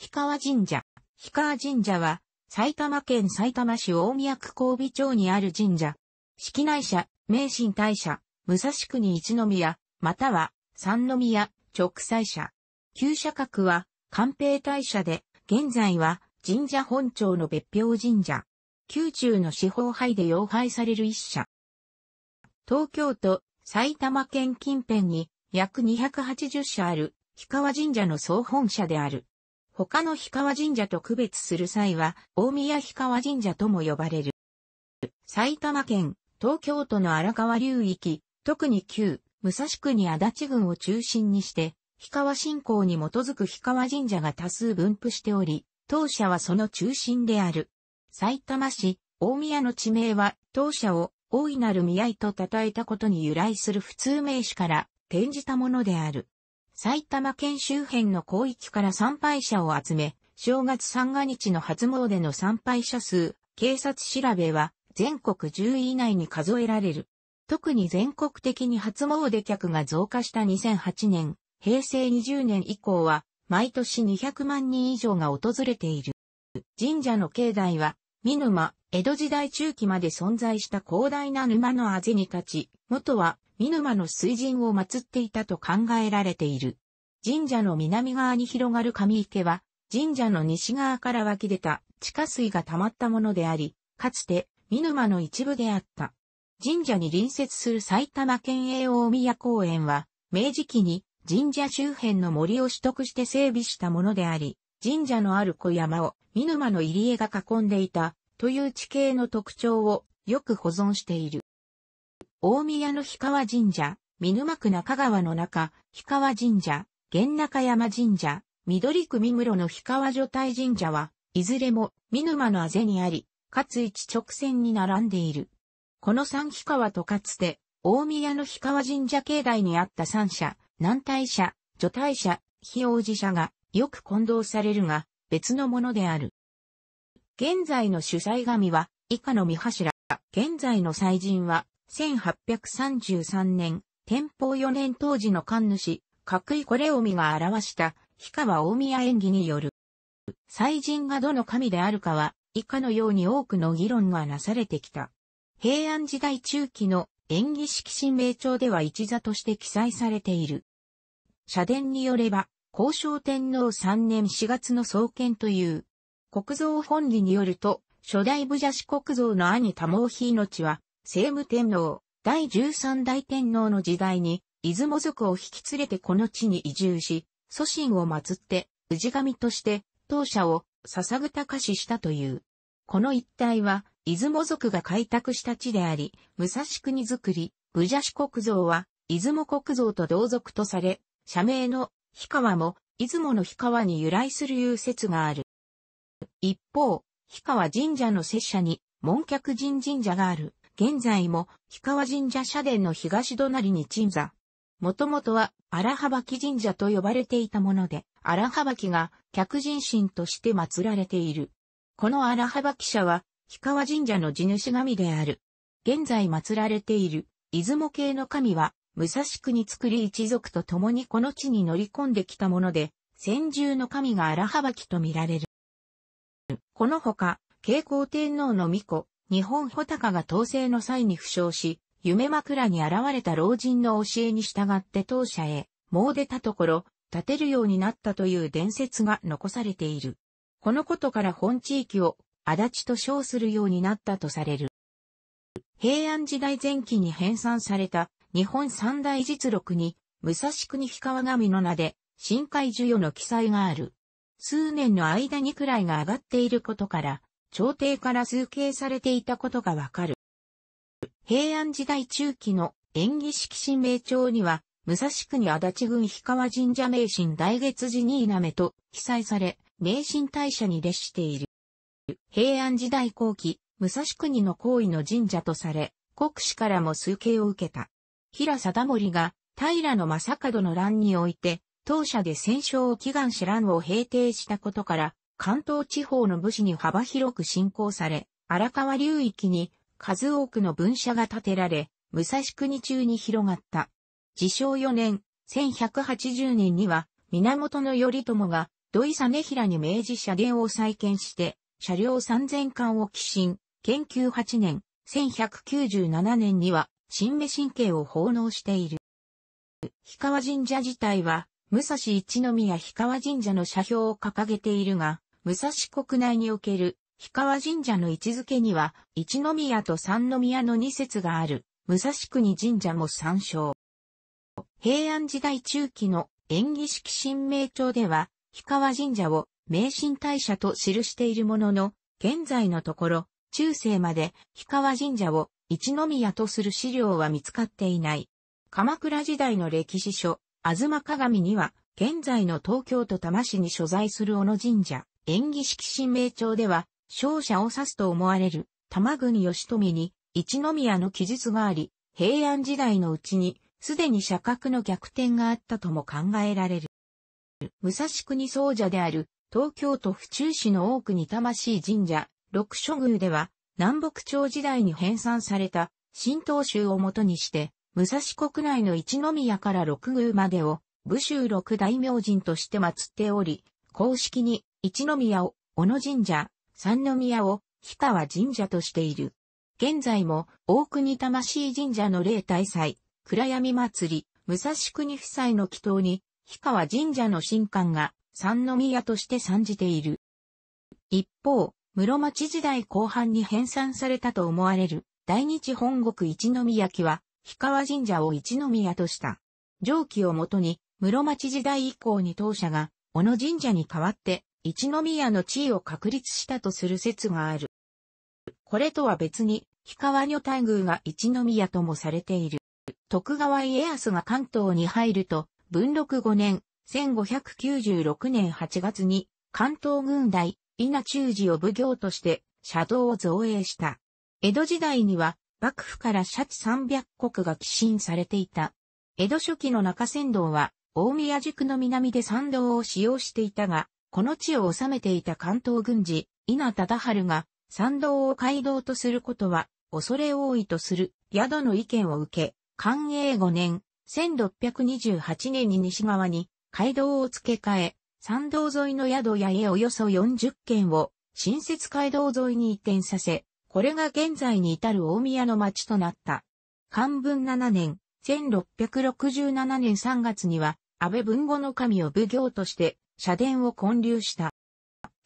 氷川神社。氷川神社は、埼玉県埼玉市大宮区神尾町にある神社。式内社、名神大社、武蔵国一宮、または三宮、直祭社。旧社格は、官兵大社で、現在は神社本庁の別表神社。宮中の四方杯で要拝される一社。東京都、埼玉県近辺に約280社ある、氷川神社の総本社である。他の氷川神社と区別する際は、大宮氷川神社とも呼ばれる。埼玉県、東京都の荒川流域、特に旧、武蔵国足立郡を中心にして、氷川信仰に基づく氷川神社が多数分布しており、当社はその中心である。埼玉市、大宮の地名は、当社を大いなる見合いと称えたことに由来する普通名詞から転じたものである。埼玉県周辺の広域から参拝者を集め、正月三が日の初詣の参拝者数、警察調べは全国10位以内に数えられる。特に全国的に初詣客が増加した2008年、平成20年以降は、毎年200万人以上が訪れている。神社の境内は、見沼、江戸時代中期まで存在した広大な沼のあぜに立ち、元は見沼の水神を祀っていたと考えられている。神社の南側に広がる神池は、神社の西側から湧き出た地下水が溜まったものであり、かつて、見沼の一部であった。神社に隣接する埼玉県営大宮公園は、明治期に神社周辺の森を取得して整備したものであり、神社のある小山を見沼の入り江が囲んでいたという地形の特徴をよく保存している。大宮の氷川神社、見沼区中川の中、氷川神社、源中山神社、緑区三室の氷川女体神社は、いずれも見沼のあぜにあり、かつ一直線に並んでいる。この三氷川とかつて、大宮の氷川神社境内にあった三社、南大社、女大社、非王子社がよく混同されるが、別のものである。現在の主催神は、以下の三柱。現在の祭神は、1833年、天保4年当時の官主、角井これ臣が表した、氷川大宮演技による。祭神がどの神であるかは、以下のように多くの議論がなされてきた。平安時代中期の演技式神明帳では一座として記載されている。社殿によれば、交渉天皇3年4月の創建という、国蔵本理によると、初代武者四国像の兄多毛妃命は、聖武天皇、第十三代天皇の時代に、出雲族を引き連れてこの地に移住し、祖神を祀って、氏神として、当社を、捧ぐたかししたという。この一帯は、出雲族が開拓した地であり、武蔵国造り、武者国像は、出雲国像と同族とされ、社名の、氷川も、出雲の氷川に由来する有説がある。一方、氷川神社の拙者に、門客神神社がある。現在も氷川神社社殿の東隣に鎮座。もともとは荒葉木神社と呼ばれていたもので、荒葉木が客人神として祀られている。この荒葉木社は氷川神社の地主神である。現在祀られている出雲系の神は武蔵国造り一族と共にこの地に乗り込んできたもので、先住の神が荒葉木と見られる。このほか、慶光天皇の御子、日本穂高が統制の際に負傷し、夢枕に現れた老人の教えに従って当社へ、もう出たところ、建てるようになったという伝説が残されている。このことから本地域を足立と称するようになったとされる。平安時代前期に編纂された日本三大実録に武蔵国氷川神の名で深海授与の記載がある。数年の間にくらいが上がっていることから朝廷から崇敬されていたことがわかる。平安時代中期の演技式神明帳には、武蔵国足立郡氷川神社名神大月寺に稲目と記載され、名神大社に列している。平安時代後期、武蔵国の行為の神社とされ、国史からも崇敬を受けた。平貞盛が平の正門の乱において、当社で戦勝を祈願し乱を平定したことから、関東地方の武士に幅広く信仰され、荒川流域に数多くの分社が建てられ、武蔵国中に広がった。自称4年、1180年には、源頼朝が土井実平に明治社源を再建して、車両3000巻を寄進、研究8年、1197年には、新目神経を奉納している。氷川神社自体は、武蔵一宮氷川神社の社標を掲げているが、武蔵国内における、氷川神社の位置づけには、一宮と三宮の二節がある、武蔵国神社も参照。平安時代中期の演技式神明帳では、氷川神社を名神大社と記しているものの、現在のところ、中世まで氷川神社を一宮とする資料は見つかっていない。鎌倉時代の歴史書、吾妻鏡には、現在の東京都多摩市に所在する小野神社、演技式神明帳では、勝者を指すと思われる、玉国義富に、一宮の記述があり、平安時代のうちに、すでに社格の逆転があったとも考えられる。武蔵国僧者である、東京都府中市の多くに魂神社、六所宮では、南北朝時代に編纂された、新東宗をもとにして、武蔵国内の一宮から六宮までを、武州六大明神として祀っており、公式に一宮を小野神社、三宮を氷川神社としている。現在も大国魂神社の例大祭、暗闇祭り、武蔵国夫妻の祈祷に、氷川神社の神官が三宮として参じている。一方、室町時代後半に編纂されたと思われる大日本国一宮記は、氷川神社を一宮とした。上記をもとに、室町時代以降に当社が、小野神社に代わって、一宮の地位を確立したとする説がある。これとは別に、氷川女大宮が一宮ともされている。徳川家康が関東に入ると、文禄5年、1596年8月に、関東軍大、稲中寺を奉行として、社道を造営した。江戸時代には、幕府から社地300国が寄進されていた。江戸初期の中仙道は、大宮宿の南で参道を使用していたが、この地を治めていた関東軍事、稲忠春が、参道を街道とすることは、恐れ多いとする、宿の意見を受け、寛永5年、1628年に西側に、街道を付け替え、参道沿いの宿や家およそ40軒を、新設街道沿いに移転させ、これが現在に至る大宮の町となった。漢文7年、1667年3月には、安倍文後の神を奉行として、社殿を建立した。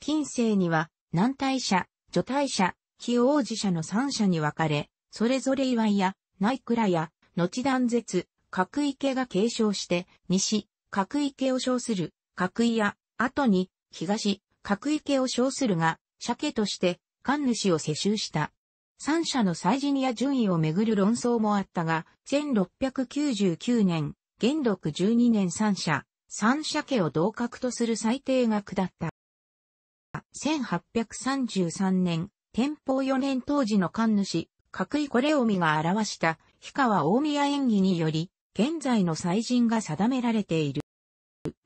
近世には、南大社、女大社、非王子社の三社に分かれ、それぞれ岩井や、内倉や、後断絶、角池が継承して、西、角池を称する、角井や、後に、東、角池を称するが、鮭として、神主を世襲した。三社の祭事にや順位をめぐる論争もあったが、1699年、元禄12年三社、三社家を同格とする裁定が下った。1833年、天保4年当時の神主、角井これ臣が表した、氷川大宮演技により、現在の祭神が定められている。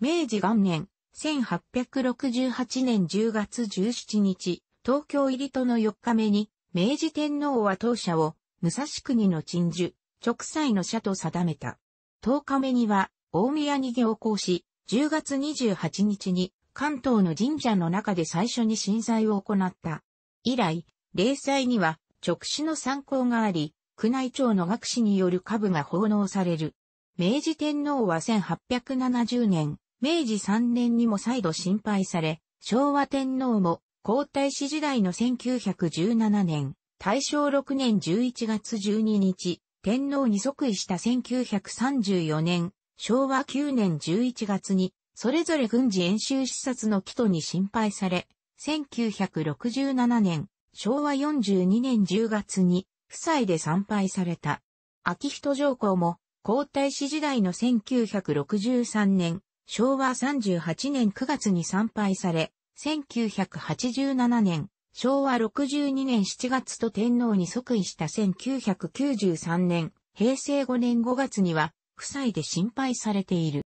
明治元年、1868年10月17日、東京入りとの4日目に、明治天皇は当社を、武蔵国の鎮守、直祭の社と定めた。10日目には、大宮に行行し、10月28日に関東の神社の中で最初に震災を行った。以来、霊祭には直視の参考があり、宮内庁の学士による下部が奉納される。明治天皇は1870年、明治3年にも再度心配され、昭和天皇も皇太子時代の1917年、大正6年11月12日、天皇に即位した1934年、昭和9年11月に、それぞれ軍事演習視察の基礎に心配され、1967年、昭和42年10月に、夫妻で参拝された。秋人上皇も、皇太子時代の1963年、昭和38年9月に参拝され、1987年、昭和62年7月と天皇に即位した1993年、平成5年5月には、夫妻で心配されている。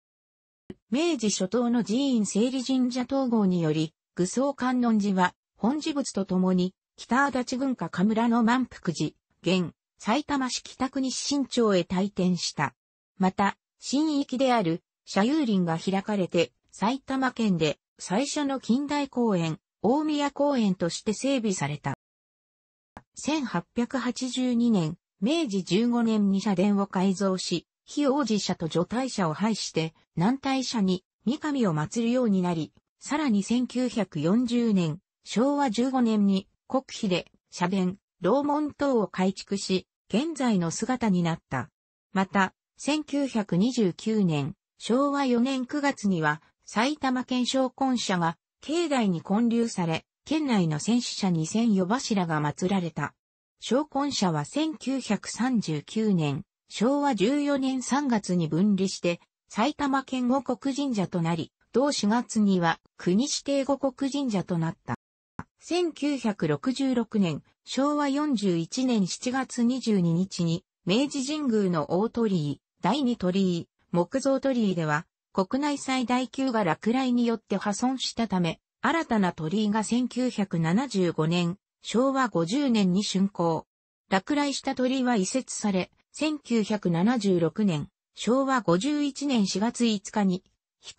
明治初頭の寺院整理神社統合により、愚僧観音寺は、本寺仏と共に、北足立郡下神村の満腹寺、現、埼玉市北区西新町へ退転した。また、新域である、社有林が開かれて、埼玉県で、最初の近代公園、大宮公園として整備された。1882年、明治15年に社殿を改造し、非王子社と女隊者を廃して、南大者に三上を祀るようになり、さらに1940年、昭和15年に国費で社殿、楼門等を改築し、現在の姿になった。また、1929年、昭和4年9月には、埼玉県商婚社が、境内に建立され、県内の戦死者2004柱が祀られた。商婚社は1939年、昭和14年3月に分離して、埼玉県五国神社となり、同4月には国指定五国神社となった。1966年、昭和41年7月22日に、明治神宮の大鳥居、第二鳥居、木造鳥居では、国内最大級が落雷によって破損したため、新たな鳥居が1975年、昭和50年に竣工。落雷した鳥居は移設され、1976年、昭和51年4月5日に、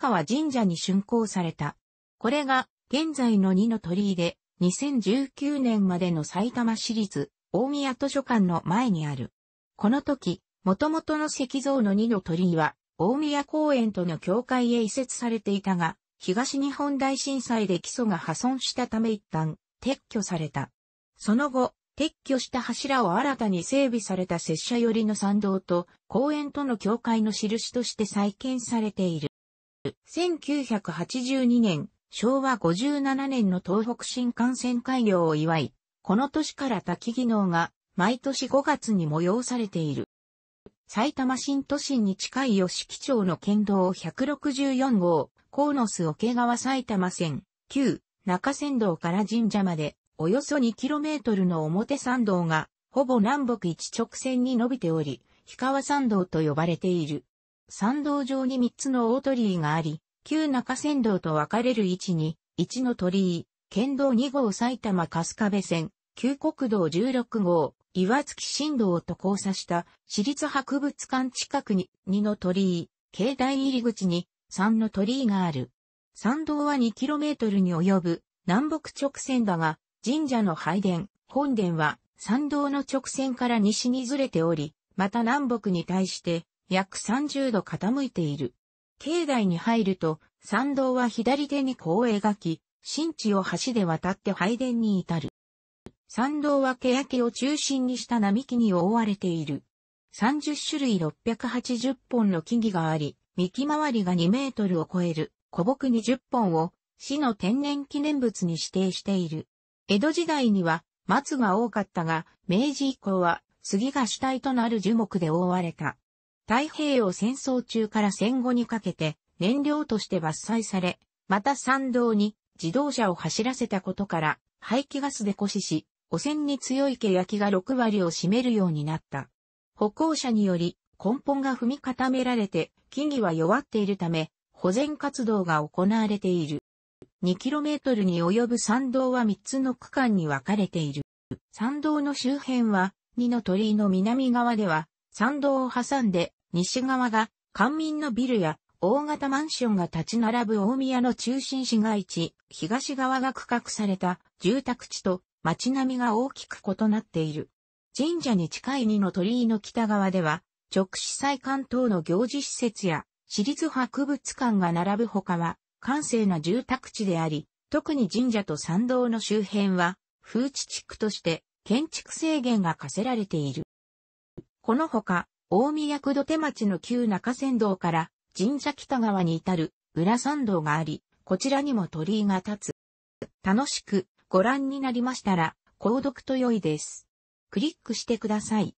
氷川神社に竣工された。これが、現在の二の鳥居で、2019年までの埼玉市立、大宮図書館の前にある。この時、元々の石像の二の鳥居は、大宮公園との境界へ移設されていたが、東日本大震災で基礎が破損したため一旦撤去された。その後、撤去した柱を新たに整備された拙者寄りの参道と公園との境界の印として再建されている。1982年、昭和57年の東北新幹線開業を祝い、この年から滝技能が毎年5月に催されている。埼玉新都心に近い吉木町の県道164号、河野巣桶川埼玉線、旧中山道から神社までおよそ 2km の表参道が、ほぼ南北一直線に伸びており、氷川参道と呼ばれている。参道上に3つの大鳥居があり、旧中山道と分かれる位置に、1の鳥居、県道2号埼玉春日部線、旧国道16号、岩月新道と交差した私立博物館近くに2の鳥居、境内入り口に3の鳥居がある。参道は 2km に及ぶ南北直線だが、神社の拝殿、本殿は参道の直線から西にずれており、また南北に対して約30度傾いている。境内に入ると、参道は左手に弧を描き、新地を橋で渡って拝殿に至る。参道は欅を中心にした並木に覆われている。30種類680本の木々があり、幹回りが2メートルを超える古木20本を市の天然記念物に指定している。江戸時代には松が多かったが、明治以降は杉が主体となる樹木で覆われた。太平洋戦争中から戦後にかけて燃料として伐採され、また山道に自動車を走らせたことから排気ガスで故死し、汚染に強い毛焼きが6割を占めるようになった。歩行者により根本が踏み固められて木々は弱っているため保全活動が行われている。2km に及ぶ参道は3つの区間に分かれている。参道の周辺は、二の鳥居の南側では、参道を挟んで、西側が、官民のビルや、大型マンションが立ち並ぶ大宮の中心市街地、東側が区画された住宅地と街並みが大きく異なっている。神社に近い二の鳥居の北側では、直視祭関東の行事施設や、私立博物館が並ぶ他は、閑静な住宅地であり、特に神社と参道の周辺は、風地地区として建築制限が課せられている。このほか、大宮区土手町の旧中山道から神社北側に至る裏参道があり、こちらにも鳥居が立つ。楽しくご覧になりましたら、購読と良いです。クリックしてください。